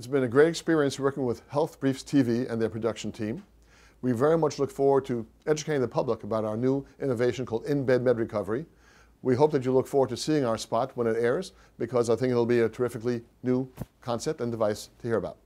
It's been a great experience working with Health Briefs TV and their production team. We very much look forward to educating the public about our new innovation called In-Bed Med Recovery. We hope that you look forward to seeing our spot when it airs because I think it'll be a terrifically new concept and device to hear about.